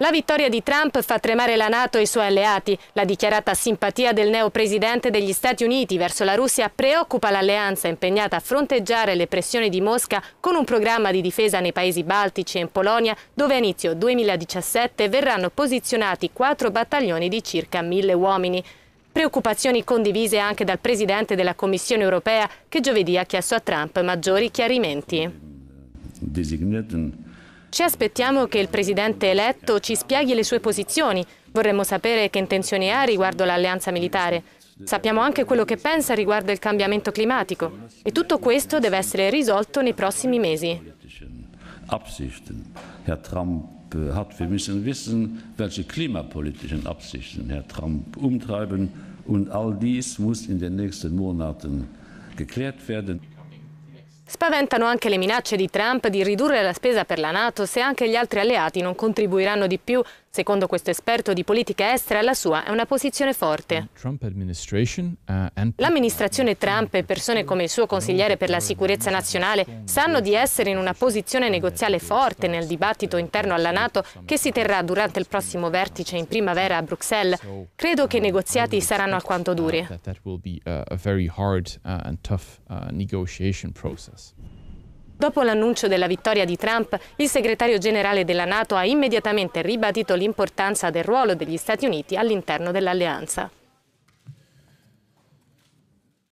La vittoria di Trump fa tremare la Nato e i suoi alleati. La dichiarata simpatia del neopresidente degli Stati Uniti verso la Russia preoccupa l'alleanza impegnata a fronteggiare le pressioni di Mosca con un programma di difesa nei paesi baltici e in Polonia, dove a inizio 2017 verranno posizionati quattro battaglioni di circa mille uomini. Preoccupazioni condivise anche dal presidente della Commissione europea, che giovedì ha chiesto a Trump maggiori chiarimenti. Designaten ci aspettiamo che il presidente eletto ci spieghi le sue posizioni. Vorremmo sapere che intenzioni ha riguardo l'alleanza militare. Sappiamo anche quello che pensa riguardo il cambiamento climatico. E tutto questo deve essere risolto nei prossimi mesi. Herr Trump äh, hat. Wir müssen wissen, welche klimapolitischen Absichten Herr Trump umtreiben. Und all dies muss in den nächsten Monaten geklärt werden. Spaventano anche le minacce di Trump di ridurre la spesa per la Nato se anche gli altri alleati non contribuiranno di più Secondo questo esperto di politica estera, la sua è una posizione forte. Uh, L'amministrazione Trump e persone come il suo consigliere per la sicurezza nazionale sanno di essere in una posizione negoziale forte nel dibattito interno alla Nato che si terrà durante il prossimo vertice in primavera a Bruxelles. Credo che i negoziati saranno alquanto duri. Dopo l'annuncio della vittoria di Trump, il segretario generale della Nato ha immediatamente ribadito l'importanza del ruolo degli Stati Uniti all'interno dell'alleanza.